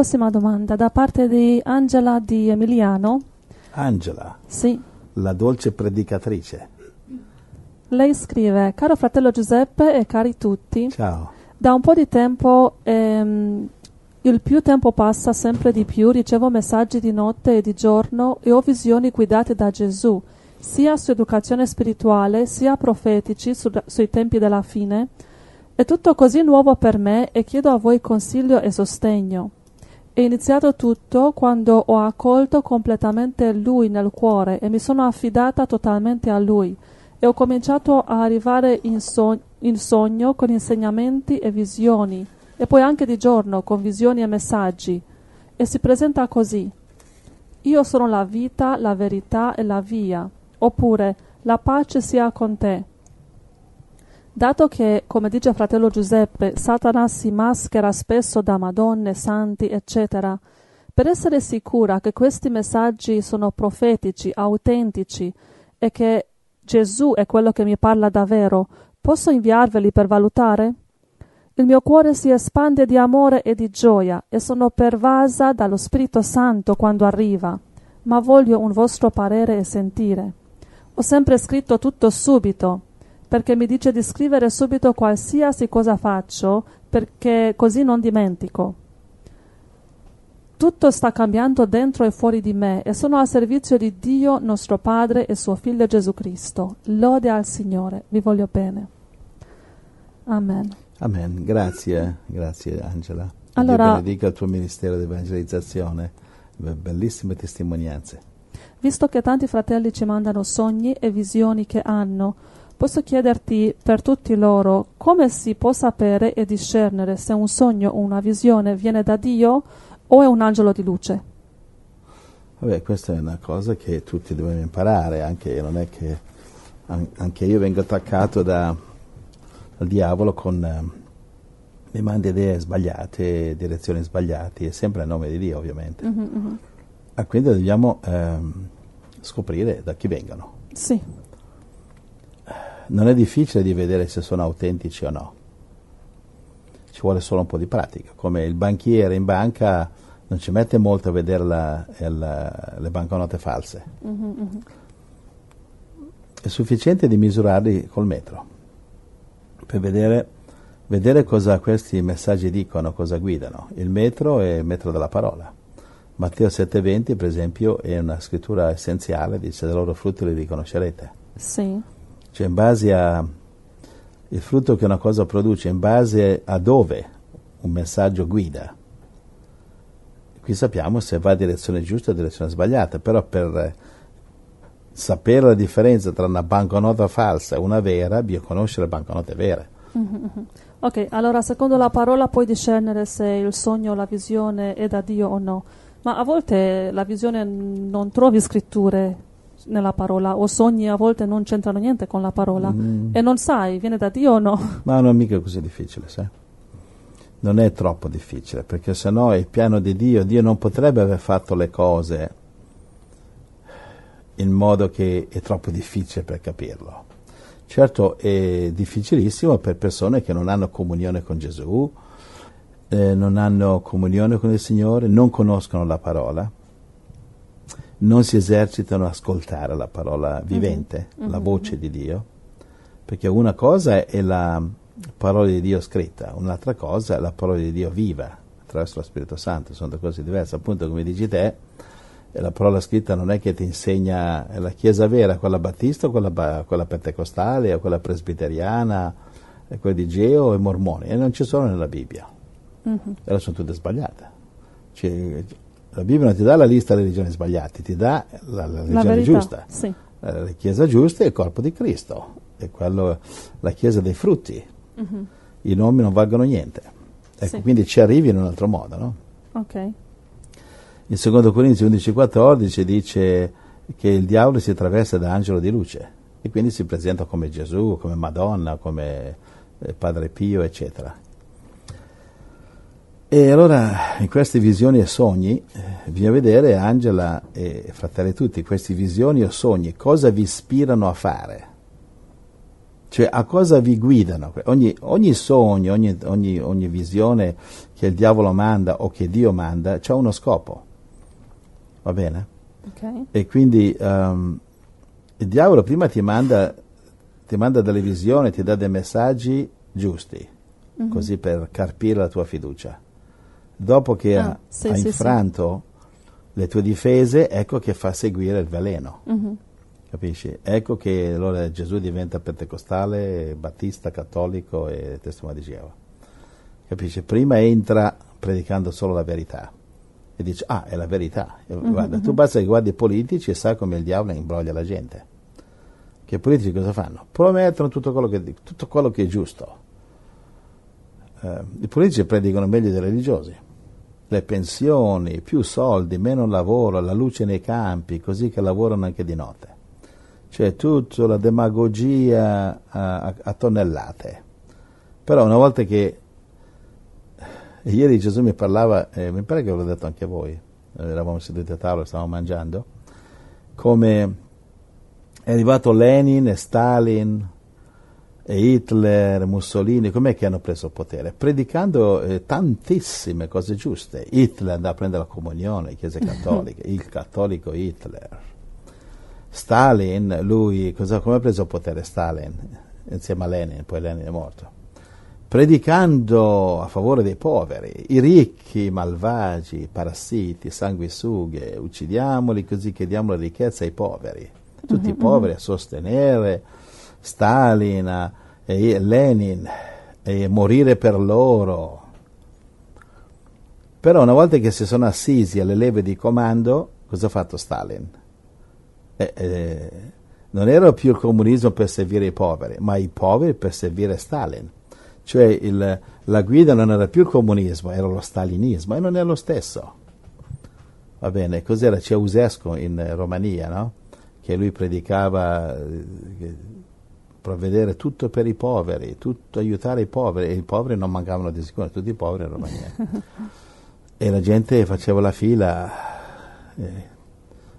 prossima domanda da parte di Angela di Emiliano. Angela? Sì. La dolce predicatrice. Lei scrive, caro fratello Giuseppe e cari tutti. Ciao. Da un po' di tempo, ehm, il più tempo passa sempre di più, ricevo messaggi di notte e di giorno e ho visioni guidate da Gesù, sia su educazione spirituale, sia profetici su, sui tempi della fine. È tutto così nuovo per me e chiedo a voi consiglio e sostegno. È iniziato tutto quando ho accolto completamente Lui nel cuore e mi sono affidata totalmente a Lui e ho cominciato a arrivare in, sog- in sogno con insegnamenti e visioni e poi anche di giorno con visioni e messaggi. E si presenta così. Io sono la vita, la verità e la via. Oppure la pace sia con te. Dato che, come dice fratello Giuseppe, Satana si maschera spesso da Madonne, santi, eccetera, per essere sicura che questi messaggi sono profetici, autentici e che Gesù è quello che mi parla davvero, posso inviarveli per valutare? Il mio cuore si espande di amore e di gioia e sono pervasa dallo Spirito Santo quando arriva, ma voglio un vostro parere e sentire. Ho sempre scritto tutto subito, perché mi dice di scrivere subito qualsiasi cosa faccio, perché così non dimentico. Tutto sta cambiando dentro e fuori di me e sono al servizio di Dio, nostro Padre e suo Figlio Gesù Cristo. Lode al Signore, vi voglio bene. Amen. Amen, grazie, grazie Angela. Allora, Dio benedica il tuo ministero di evangelizzazione, bellissime testimonianze. Visto che tanti fratelli ci mandano sogni e visioni che hanno, Posso chiederti per tutti loro come si può sapere e discernere se un sogno o una visione viene da Dio o è un angelo di luce? Vabbè, questa è una cosa che tutti dobbiamo imparare, anche, non è che, anche io vengo attaccato da, dal diavolo con eh, mi manda idee sbagliate, direzioni sbagliate, sempre a nome di Dio ovviamente. Mm-hmm. mm-hmm. Ah, quindi dobbiamo eh, scoprire da chi vengono. Sì non è difficile di vedere se sono autentici o no. Ci vuole solo un po' di pratica, come il banchiere in banca non ci mette molto a vedere la, eh, la, le banconote false. Mm-hmm, mm-hmm, È sufficiente di misurarli col metro per vedere, vedere, cosa questi messaggi dicono, cosa guidano. Il metro è il metro della parola. Matteo 7,20 per esempio è una scrittura essenziale, dice: Da loro frutti li riconoscerete. Sì cioè in base al frutto che una cosa produce, in base a dove un messaggio guida. Qui sappiamo se va in direzione giusta o in direzione sbagliata, però per eh, sapere la differenza tra una banconota falsa e una vera, bisogna conoscere le banconote vere. Ok, allora secondo la parola puoi discernere se il sogno, la visione è da Dio o no, ma a volte la visione non trovi scritture nella parola o sogni a volte non c'entrano niente con la parola mm. e non sai, viene da Dio o no? Ma non è mica così difficile, sai? Non è troppo difficile, perché se no il piano di Dio, Dio non potrebbe aver fatto le cose in modo che è troppo difficile per capirlo. Certo è difficilissimo per persone che non hanno comunione con Gesù, eh, non hanno comunione con il Signore, non conoscono la parola non si esercitano ad ascoltare la parola mhm. vivente, mm-hmm. la mhm. voce di Dio, perché una cosa è la parola di Dio scritta, un'altra cosa è la parola di Dio viva attraverso lo Spirito Santo, sono due cose diverse, appunto come dici te, eh, la parola scritta non è che ti insegna la Chiesa vera, quella battista o quella, quella pentecostale o quella presbiteriana, eh, quella di Geo e mormoni, e non ci sono nella Bibbia, mm-hmm. e sono tutte sbagliate. C'è, la Bibbia non ti dà la lista delle religioni sbagliate, ti dà la, la religione la giusta, sì. la, eh, la Chiesa giusta è il corpo di Cristo, è quello, la Chiesa dei frutti, uh-huh. i nomi non valgono niente, ecco, sì. quindi ci arrivi in un altro modo. No? Okay. In 2 Corinzi 11,14 dice che il diavolo si attraversa da angelo di luce e quindi si presenta come Gesù, come Madonna, come eh, Padre Pio, eccetera. E allora in queste visioni e sogni eh, bisogna vedere Angela e fratelli tutti, queste visioni o sogni cosa vi ispirano a fare? Cioè a cosa vi guidano? Ogni, ogni sogno, ogni, ogni, ogni, visione che il diavolo manda o che Dio manda ha uno scopo. Va bene? Okay. E quindi um, il diavolo prima ti manda, ti manda delle visioni, ti dà dei messaggi giusti, mm-hmm. così per carpire la tua fiducia dopo che ah, ha, sì, ha, infranto sì, le tue difese, ecco che fa seguire il veleno. Uh-huh. Capisci? Ecco che allora Gesù diventa pentecostale, battista, cattolico e testimone di Geova. Capisci? Prima entra predicando solo la verità e dice, ah, è la verità. Uh-huh. Guarda, tu mm-hmm. basta che guardi i politici e sai come il diavolo imbroglia la gente. Che i politici cosa fanno? Promettono tutto quello che, tutto quello che è giusto. Eh, I politici predicano meglio dei religiosi le pensioni, più soldi, meno lavoro, la luce nei campi, così che lavorano anche di notte. Cioè tutta la demagogia a, a tonnellate. Però una volta che eh, ieri Gesù mi parlava, eh, mi pare che ve l'ho detto anche voi, eh, eravamo seduti a tavola, stavamo mangiando, come è arrivato Lenin e Stalin Hitler, Mussolini, com'è che hanno preso il potere? Predicando eh, tantissime cose giuste. Hitler andava a prendere la comunione, chiese cattoliche, il cattolico Hitler. Stalin, lui, cosa, come ha preso il potere Stalin? Insieme a Lenin, poi Lenin è morto. Predicando a favore dei poveri, i ricchi, i malvagi, i parassiti, sanguisughe, eh, uccidiamoli così che diamo la ricchezza ai poveri. Tutti i mm-hmm, mm-hmm. poveri a sostenere Stalin, a, e Lenin e morire per loro. Però una volta che si sono assisi alle leve di comando, cosa ha fatto Stalin? Eh, eh, non era più il comunismo per servire i poveri, ma i poveri per servire Stalin. Cioè il, la guida non era più il comunismo, era lo stalinismo e non è lo stesso. Va bene, cos'era Ceausescu in Romania, no? Che lui predicava... Eh, provvedere tutto per i poveri, tutto aiutare i poveri, e i poveri non mancavano di sicuro, tutti i poveri in Romania. e la gente faceva la fila, eh,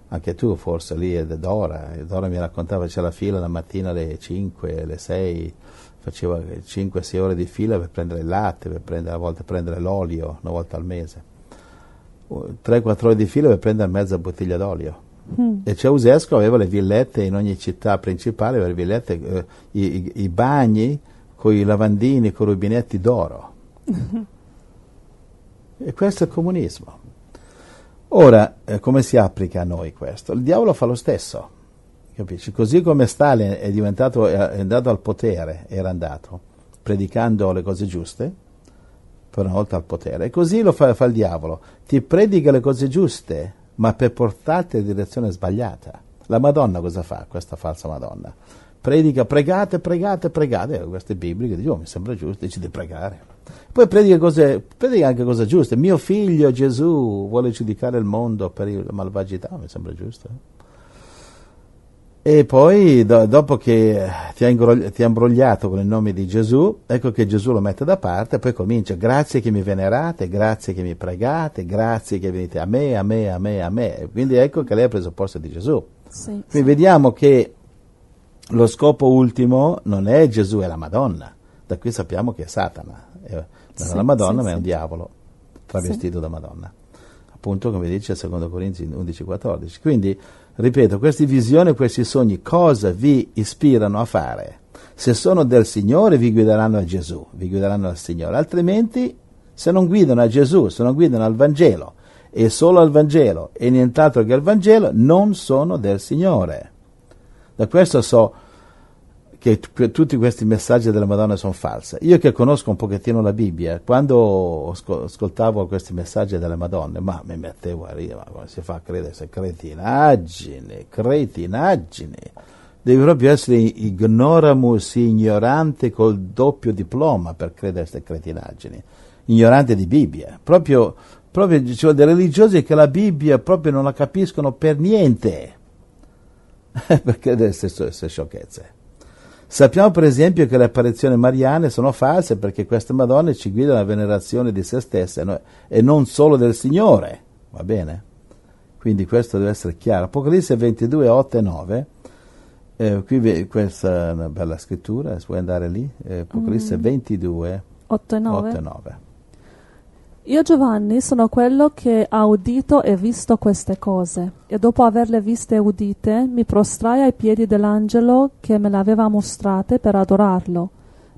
anche tu forse lì, ed Dora, e Dora mi raccontava c'era la fila la mattina alle 5, alle 6, faceva 5-6 ore di fila per prendere il latte, per prendere, a volte prendere l'olio, una volta al mese. 3-4 ore di fila per prendere mezza bottiglia d'olio Mm. E Ceausescu cioè aveva le villette in ogni città principale, le villette, eh, i, i, bagni con i lavandini, con i rubinetti d'oro. Mm-hmm. E questo è il comunismo. Ora, eh, come si applica a noi questo? Il diavolo fa lo stesso, capisci? Così come Stalin è, diventato, è andato al potere, era andato, predicando le cose giuste, per una volta al potere, e così lo fa, fa il diavolo, ti predica le cose giuste, ma per portarti in direzione sbagliata. La Madonna cosa fa, questa falsa Madonna? Predica, pregate, pregate, pregate. Eh, Queste bibliche, dice, oh, mi sembra giusto, dici di pregare. Poi predica, cose, predica anche cose giuste. Mio figlio Gesù vuole giudicare il mondo per la malvagità, mi sembra giusto. E poi do, dopo che eh, ti ha, ingrogli- ti ha, imbrogliato con il nome di Gesù, ecco che Gesù lo mette da parte e poi comincia, grazie che mi venerate, grazie che mi pregate, grazie che venite a me, a me, a me, a me. Quindi ecco che lei ha preso il posto di Gesù. Sì, Quindi sì. vediamo che lo scopo ultimo non è Gesù, è la Madonna. Da qui sappiamo che è Satana, eh, non è la Madonna ma è un diavolo travestito da Madonna. Appunto come dice secondo Corinzi 11,14. Quindi Ripeto, queste visioni, questi sogni, cosa vi ispirano a fare? Se sono del Signore vi guideranno a Gesù, vi guideranno al Signore, altrimenti se non guidano a Gesù, se non guidano al Vangelo, e solo al Vangelo e nient'altro che al Vangelo, non sono del Signore. Da questo so che tutti questi messaggi della Madonna sono falsi. Io che conosco un pochettino la Bibbia, quando ascoltavo questi messaggi della Madonna, ma mi mettevo a ridere, ma si fa a credere, se cretinaggine, cretinaggine. Devi proprio essere ignoramus, ignorante col doppio diploma per credere a queste cretinaggini. Ignorante di Bibbia, proprio, proprio cioè, dei religiosi che la Bibbia proprio non la capiscono per niente. per credere a queste sciocchezze. Sappiamo per esempio che le apparizioni mariane sono false perché queste Madonne ci guidano alla venerazione di se stesse e non solo del Signore, va bene? Quindi questo deve essere chiaro. Apocalisse 22, 8 e 9, eh, qui questa è una bella scrittura, se puoi andare lì, eh, Apocalisse mm. 22, 8 e 9. 8 e 9. Io Giovanni sono quello che ha udito e visto queste cose, e dopo averle viste e udite mi prostrai ai piedi dell'angelo che me le aveva mostrate per adorarlo.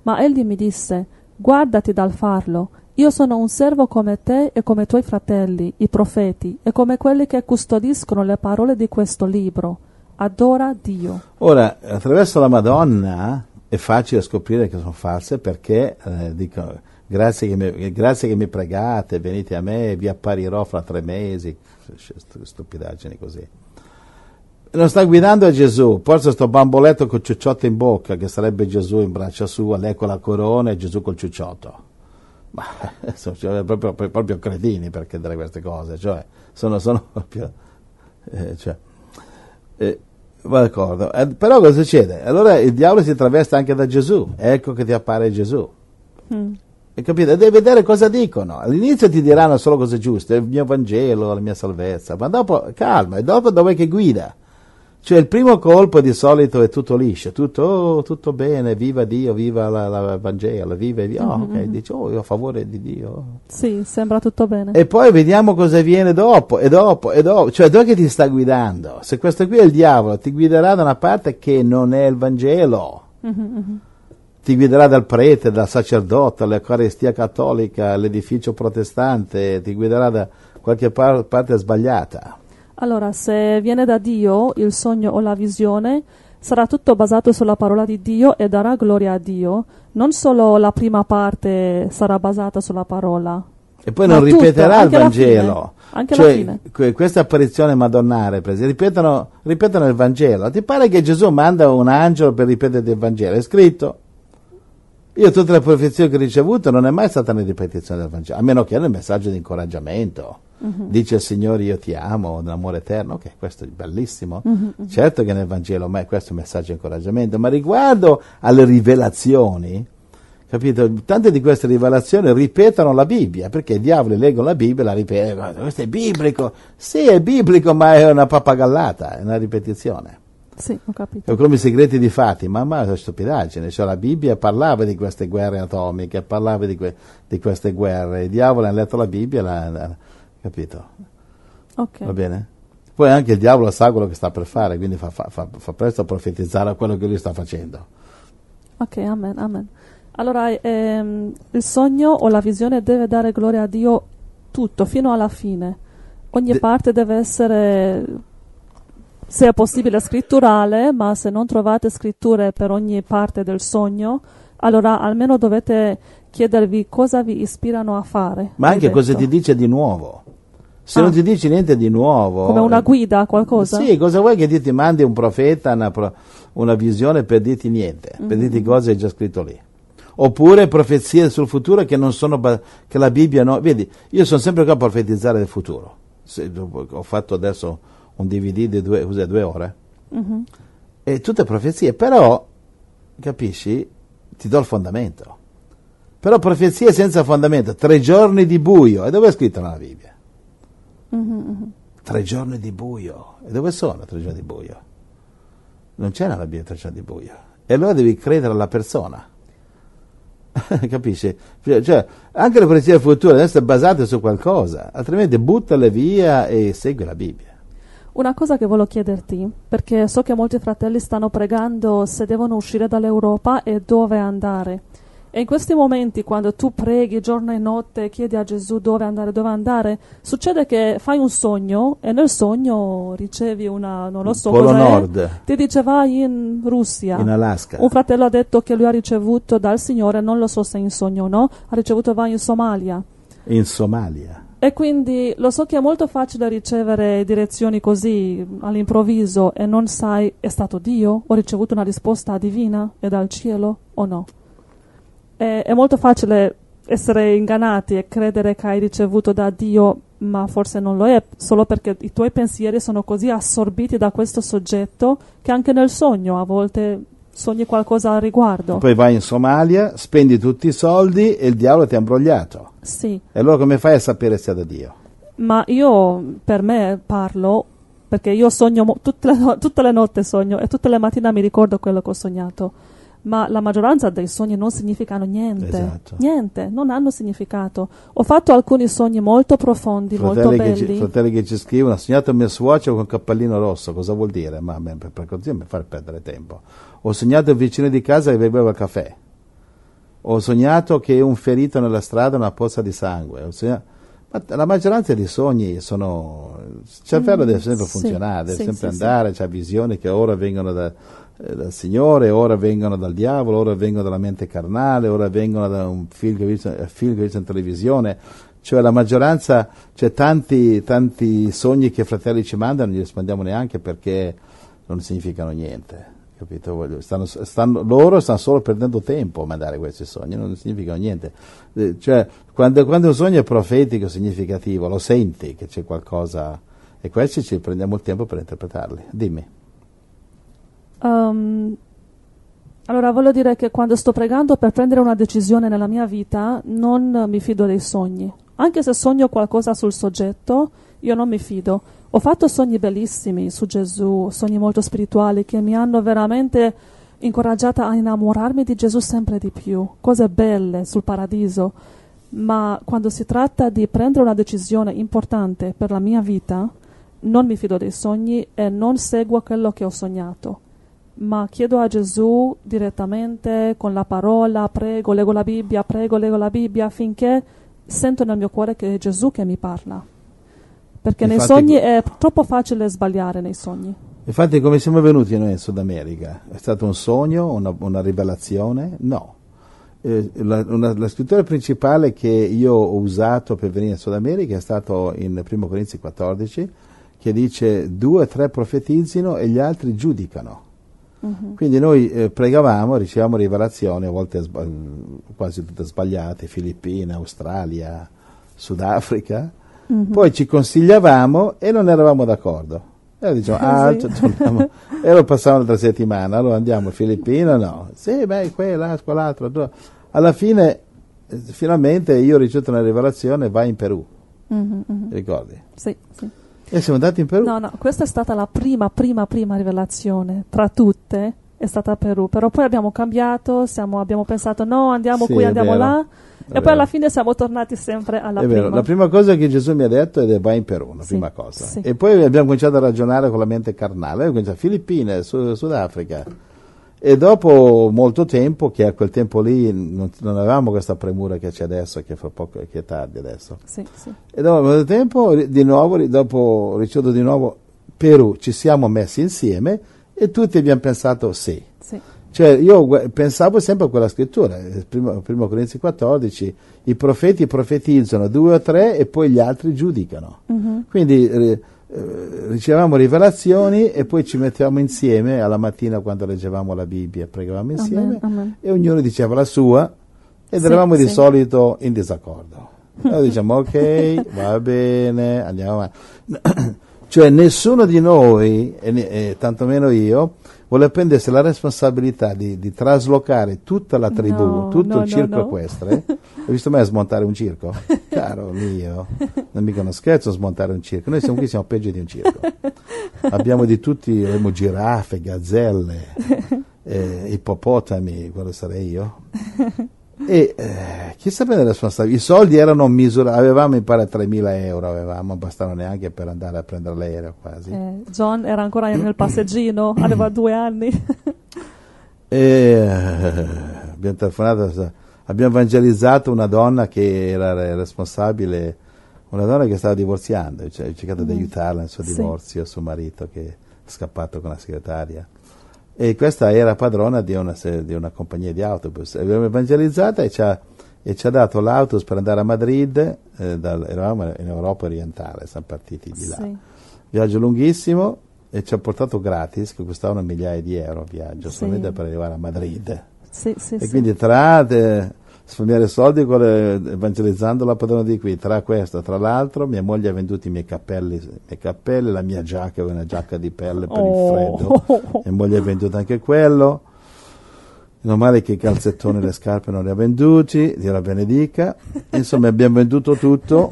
Ma egli mi disse, guardati dal farlo, io sono un servo come te e come tuoi fratelli, i profeti, e come quelli che custodiscono le parole di questo libro. Adora Dio. Ora, attraverso la Madonna è facile scoprire che sono false perché eh, dicono Grazie che, mi, grazie che mi pregate, venite a me vi apparirò fra tre mesi. Stupidaggini così. Non sta guidando a Gesù, forse sto bamboletto col ciucciotto in bocca, che sarebbe Gesù in braccia sua, lei con la corona e Gesù col ciucciotto. Ma sono cioè, proprio, proprio cretini per credere queste cose, cioè, sono, sono proprio... Eh, cioè, eh, ma d'accordo. Eh, però cosa succede? Allora il diavolo si traveste anche da Gesù, ecco che ti appare Gesù. Mm. Capito? Devi vedere cosa dicono. All'inizio ti diranno solo cose giuste, il mio Vangelo, la mia salvezza, ma dopo calma, e dopo dov'è che guida? Cioè il primo colpo di solito è tutto liscio, tutto, oh, tutto bene, viva Dio, viva la, la Vangelo, viva Dio, oh, ok, mm-hmm. dici, oh, io a favore di Dio. Sì, sembra tutto bene. E poi vediamo cosa viene dopo, e dopo, e dopo, cioè dove che ti sta guidando? Se questo qui è il diavolo, ti guiderà da una parte che non è il Vangelo. Mm-hmm. mm-hmm ti guiderà dal prete, dal sacerdote, all'Eucaristia cattolica, all'edificio protestante, ti guiderà da qualche par- parte sbagliata. Allora, se viene da Dio il sogno o la visione, sarà tutto basato sulla parola di Dio e darà gloria a Dio. Non solo la prima parte sarà basata sulla parola. E poi non tutto, ripeterà il Vangelo. anche cioè, alla fine. Que- queste apparizioni madonnare, ripetono, ripetono il Vangelo. Ti pare che Gesù manda un angelo per ripetere il Vangelo? È scritto. Io tutte le profezie che ho ricevuto non è mai stata una ripetizione del Vangelo, a meno che è un messaggio di incoraggiamento. Uh-huh. Dice il Signore io ti amo, nell'amore eterno, ok, questo è bellissimo. Uh-huh. Certo che nel Vangelo ma è questo un messaggio di incoraggiamento, ma riguardo alle rivelazioni, capito? Tante di queste rivelazioni ripetono la Bibbia, perché i diavoli leggono la Bibbia e la ripetono, questo è biblico. Sì, è biblico, ma è una pappagallata, è una ripetizione. Sì, ho capito. È ecco, come i segreti di fatti, ma è una stupidaggine. Cioè, la Bibbia parlava di queste guerre atomiche, parlava di, que- di queste guerre. Il diavolo ha letto la Bibbia e l'ha, l'ha capito. Okay. Va bene? Poi anche il diavolo sa quello che sta per fare, quindi fa, fa, fa, fa presto a profetizzare a quello che lui sta facendo. Ok, amen, amen. Allora, ehm, il sogno o la visione deve dare gloria a Dio tutto, fino alla fine. Ogni De- parte deve essere se è possibile scritturale, ma se non trovate scritture per ogni parte del sogno, allora almeno dovete chiedervi cosa vi ispirano a fare. Ma anche detto. cosa ti dice di nuovo. Se ah. non ti dice niente di nuovo. Come una eh, guida, qualcosa? Sì, cosa vuoi che ti mandi un profeta, una, una visione per dirti niente, mm-hmm. per mm. dirti cosa è già scritto lì. Oppure profezie sul futuro che non sono, che la Bibbia no, vedi, io sono sempre qua a profetizzare del futuro. Se, ho fatto adesso un DVD di due, cos'è, due ore. Mm-hmm. E tutte profezie, però, capisci, ti do il fondamento. Però profezie senza fondamento, tre giorni di buio, e dove è scritto nella Bibbia? Mm-hmm. mm-hmm. Tre giorni di buio, e dove sono tre giorni di buio? Non c'è nella Bibbia tre giorni di buio. E allora devi credere alla persona. Capisci? Cioè, anche le profezie future devono essere basate su qualcosa, altrimenti buttale via e segui la Bibbia. Una cosa che volevo chiederti, perché so che molti fratelli stanno pregando se devono uscire dall'Europa e dove andare. E in questi momenti, quando tu preghi giorno e notte, chiedi a Gesù dove andare, dove andare, succede che fai un sogno e nel sogno ricevi una, non lo so, Polo Nord. ti dice vai in Russia. In Alaska. Un fratello ha detto che lui ha ricevuto dal Signore, non lo so se in sogno o no, ha ricevuto vai in Somalia. In Somalia. E quindi lo so che è molto facile ricevere direzioni così all'improvviso e non sai è stato Dio? Ho ricevuto una risposta divina e dal cielo o no? E, è molto facile essere ingannati e credere che hai ricevuto da Dio, ma forse non lo è, solo perché i tuoi pensieri sono così assorbiti da questo soggetto che anche nel sogno a volte sogni qualcosa al riguardo. Poi vai in Somalia, spendi tutti i soldi e il diavolo ti ha imbrogliato. Sì. E allora come fai a sapere se è da Dio? Ma io per me parlo perché io sogno tutte, le tutte le notti sogno e tutte le mattine mi ricordo quello che ho sognato ma la maggioranza dei sogni non significano niente, esatto. niente, non hanno significato. Ho fatto alcuni sogni molto profondi, fratelli molto belli. Che ci, fratelli che ci scrivono, ha sognato mio suocero con cappellino rosso, cosa vuol dire? Ma per, per così mi fa perdere tempo. Ho sognato il vicino di casa che beveva caffè. Ho sognato che un ferito nella strada è una pozza di sangue. Sognato, la maggioranza dei sogni sono... Il cervello mm, deve sempre sì, funzionare, deve sì, sempre sì, andare, c'è visioni che ora vengono da eh, dal Signore, ora vengono dal diavolo, ora vengono dalla mente carnale, ora vengono da un film che ho visto, eh, visto in televisione. Cioè la maggioranza, c'è cioè, tanti, tanti sogni che i fratelli ci mandano, non gli rispondiamo neanche perché non significano niente. Capito? Stanno, stanno, loro stanno solo perdendo tempo a mandare questi sogni, non significano niente. Eh, cioè, quando, quando un sogno è profetico, significativo, lo senti che c'è qualcosa e questi ci prendiamo il tempo per interpretarli. Dimmi. Um, allora, voglio dire che quando sto pregando per prendere una decisione nella mia vita, non mi fido dei sogni. Anche se sogno qualcosa sul soggetto, io non mi fido. Ho fatto sogni bellissimi su Gesù, sogni molto spirituali che mi hanno veramente incoraggiata a innamorarmi di Gesù sempre di più, cose belle sul paradiso, ma quando si tratta di prendere una decisione importante per la mia vita, non mi fido dei sogni e non seguo quello che ho sognato ma chiedo a Gesù direttamente con la parola, prego, leggo la Bibbia, prego, leggo la Bibbia, finché sento nel mio cuore che è Gesù che mi parla. Perché Infatti, nei sogni è troppo facile sbagliare nei sogni. Infatti come siamo venuti noi in Sud America? È stato un sogno, una, una rivelazione? No. Eh, la, una, la, scrittura principale che io ho usato per venire in Sud America è stato in 1 Corinzi 14, che dice due o tre profetizzino e gli altri giudicano Mm-hmm. Quindi noi eh, pregavamo, ricevamo rivelazioni, a volte sbag- mm, quasi tutte sbagliate, Filippine, Australia, Sudafrica, uh-huh. poi ci consigliavamo e non eravamo d'accordo. E allora diciamo, ah, sì. cioè, e lo passavamo un'altra settimana, allora andiamo Filippina, no, sì, beh, quella, quell'altro. Alla fine, eh, finalmente, io ho ricevuto una rivelazione, vai in Perù, uh-huh, ricordi? Sì, sì e siamo andati in Perù? No, no, questa è stata la prima, prima, prima rivelazione tra tutte, è stata a Perù, però poi abbiamo cambiato, siamo, abbiamo pensato no, andiamo sì, qui, andiamo vero, là. E poi alla fine siamo tornati sempre alla è prima. Vero. La prima cosa che Gesù mi ha detto è vai in Perù, la sì, prima cosa. Sì. E poi abbiamo cominciato a ragionare con la mente carnale, abbiamo cominciato Filippine, Sud- Sudafrica. E dopo molto tempo, che a quel tempo lì non, non avevamo questa premura che c'è adesso, che, poco, che è tardi adesso. Sì, sì. E dopo molto tempo, di nuovo, dopo ricevuto di nuovo Perù, ci siamo messi insieme e tutti abbiamo pensato sì. sì. Cioè io pensavo sempre a quella scrittura, 1 eh, Corinzi 14, i profeti profetizzano due o tre e poi gli altri giudicano. Mm-hmm. Quindi eh, ricevamo rivelazioni e poi ci mettevamo insieme alla mattina quando leggevamo la Bibbia, pregavamo insieme amen, amen. e ognuno diceva la sua ed sì, eravamo sì. di solito in disaccordo. Noi diciamo ok, va bene, andiamo avanti. cioè nessuno di noi, e, e tantomeno io, vuole prendersi la responsabilità di, di traslocare tutta la tribù, no, tutto no, il circo no, equestre. Hai visto mai smontare un circo? Caro mio, non mica uno scherzo smontare un circo, noi siamo qui, siamo peggio di un circo. Abbiamo di tutti, abbiamo giraffe, gazzelle, eh, ippopotami, quello sarei io. E eh, chi sapeva la responsabilità? I soldi erano misurati, avevamo mi pare 3.000 euro, avevamo, bastavano neanche per andare a prendere l'aereo quasi. Eh, John era ancora nel passeggino, aveva due anni. e, eh, abbiamo telefonato, abbiamo evangelizzato una donna che era responsabile, una donna che stava divorziando, cioè, ho cercato mm. di aiutarla nel suo divorzio, sì. suo marito che è scappato con la segretaria e questa era padrona di una, di una compagnia di autobus. Abbiamo evangelizzata e ci ha, e ci ha dato l'autobus per andare a Madrid, eh, dal, eravamo in Europa orientale, siamo partiti di là. Sì. Viaggio lunghissimo e ci ha portato gratis, che costavano migliaia di euro il viaggio, sì. solamente per arrivare a Madrid. Sì, sì, e quindi tra... De, eh, risparmiare soldi con, evangelizzando la padrona di qui, tra questo, tra l'altro, mia moglie ha venduto i miei cappelli, i miei cappelli la mia giacca, una giacca di pelle per oh. il freddo, mia moglie ha venduto anche quello, non male che i calzettoni e le scarpe non li ha venduti, Dio la benedica, insomma abbiamo venduto tutto,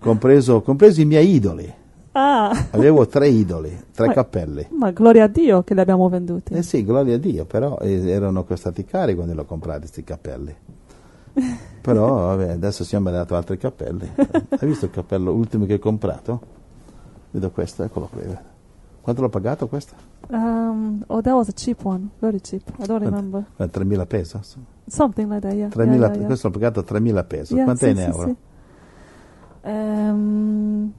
compreso, compresi i miei idoli. Ah. Avevo tre idoli, tre ma, cappelli. Ma gloria a Dio che li abbiamo venduti. Eh sì, gloria a Dio, però eh, erano costati cari quando li ho comprati questi cappelli. Però vabbè, adesso siamo andato altri cappelli. Hai visto il cappello ultimo che hai comprato? Vedo questo, eccolo qui. Quanto l'ho pagato questo? Um, oh, that was a cheap one, very cheap. I don't remember. 3.000 eh, peso? Something like that, yeah. 3, yeah, yeah, yeah. Questo l'ho pagato a 3.000 peso. Yeah, Quant'è sì, in sì, euro? Sì. Um,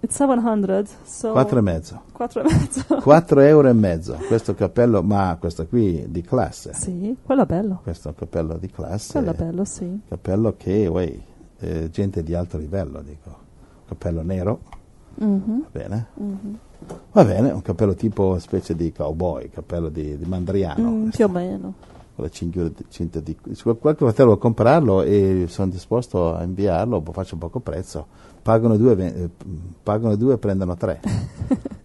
It's 700, so 4 e mezzo. 4 e mezzo. 4 euro e mezzo. Questo cappello, ma questo qui di classe. Sì, quello è bello. Questo cappello di classe. Quello è bello, sì. Cappello che, uè, gente di alto livello, dico. Cappello nero. Mm-hmm. Va bene. Mm-hmm. Va bene, un cappello tipo specie di cowboy, cappello di, di mandriano. Mm, più o meno. Con la cintura di, cinta di... Qualche fratello vuole comprarlo e sono disposto a inviarlo, faccio poco prezzo pagano due, eh, pagano due e prendono tre.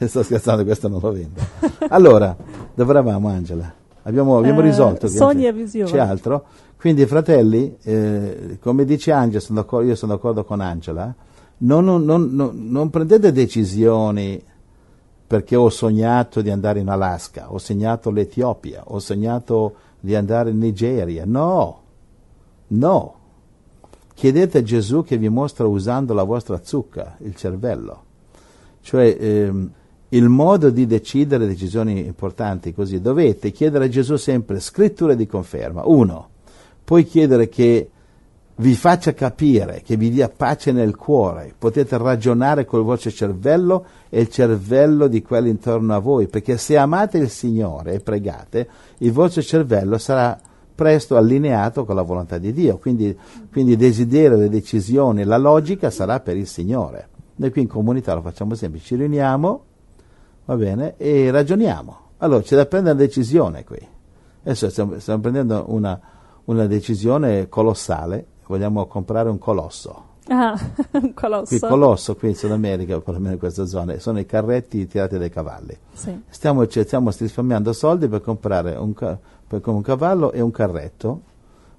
sto scherzando, questo non lo vendo. Allora, dove eravamo Angela? Abbiamo, abbiamo eh, risolto. Sogni e visioni. C'è altro? Quindi fratelli, eh, come dice Angela, sono io sono d'accordo con Angela, non, non, non, non prendete decisioni perché ho sognato di andare in Alaska, ho sognato l'Etiopia, ho sognato di andare in Nigeria. No, no, Chiedete a Gesù che vi mostra usando la vostra zucca, il cervello. Cioè, ehm, il modo di decidere decisioni importanti così. Dovete chiedere a Gesù sempre scritture di conferma. Uno, poi chiedere che vi faccia capire, che vi dia pace nel cuore. Potete ragionare col vostro cervello e il cervello di quelli intorno a voi, perché se amate il Signore e pregate, il vostro cervello sarà presto allineato con la volontà di Dio, quindi, quindi desiderio, le decisioni, la logica sarà per il Signore. Noi qui in comunità lo facciamo sempre, ci riuniamo, va bene, e ragioniamo. Allora c'è da prendere una decisione qui. Adesso stiamo, stiamo prendendo una, una decisione colossale, vogliamo comprare un colosso. Ah, un colosso. Il colosso qui in Sud America, perlomeno in questa zona, sono i carretti tirati dai cavalli. Sì. Stiamo, stiamo risparmiando soldi per comprare un, come un cavallo e un carretto,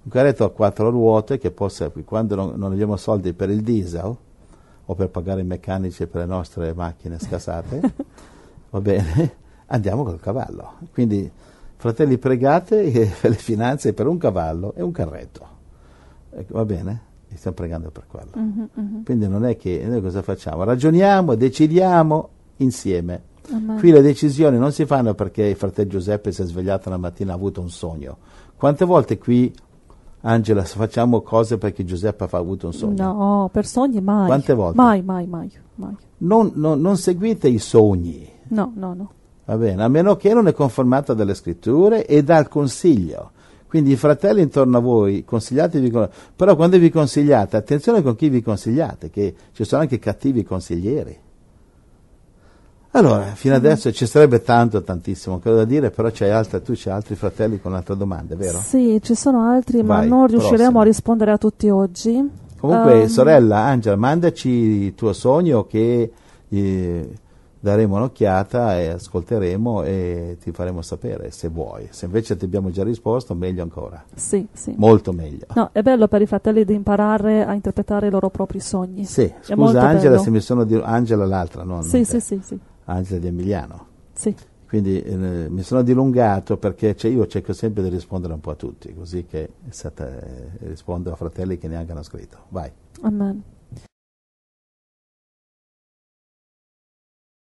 un carretto a quattro ruote che possa, quando non, non abbiamo soldi per il diesel o per pagare i meccanici per le nostre macchine scassate, va bene, andiamo col cavallo. Quindi, fratelli, pregate per le finanze per un cavallo e un carretto, ecco, va bene? E stiamo pregando per quello. Mm-hmm, mm-hmm. Quindi non è che noi cosa facciamo? Ragioniamo, decidiamo insieme. Qui le decisioni non si fanno perché il fratello Giuseppe si è svegliato la mattina e ha avuto un sogno. Quante volte qui, Angela, facciamo cose perché Giuseppe ha avuto un sogno? No, per sogni mai. Quante volte? Mai, mai, mai. mai. Non, non, non seguite i sogni. No, no, no. Va bene, a meno che non è conformata dalle scritture e dal consiglio. Quindi i fratelli intorno a voi, consigliatevi, però quando vi consigliate, attenzione con chi vi consigliate, che ci sono anche cattivi consiglieri. Allora, fino mm-hmm. adesso ci sarebbe tanto, tantissimo ancora da dire, però altre, tu c'hai altri fratelli con altre domande, vero? Sì, ci sono altri, Vai, ma non riusciremo prossima. a rispondere a tutti oggi. Comunque, um, sorella Angela, mandaci il tuo sogno che eh, daremo un'occhiata e ascolteremo e ti faremo sapere se vuoi. Se invece ti abbiamo già risposto, meglio ancora. Sì, sì. Molto meglio. No, è bello per i fratelli di imparare a interpretare i loro propri sogni. Sì, scusa Angela bello. se mi sono di Angela l'altra, non Sì, sì, sì, sì. Angela di Emiliano. Sì. Quindi eh, mi sono dilungato perché io cerco sempre di rispondere un po' a tutti, così che stata, eh, rispondo a fratelli che neanche hanno scritto. Vai. Amen.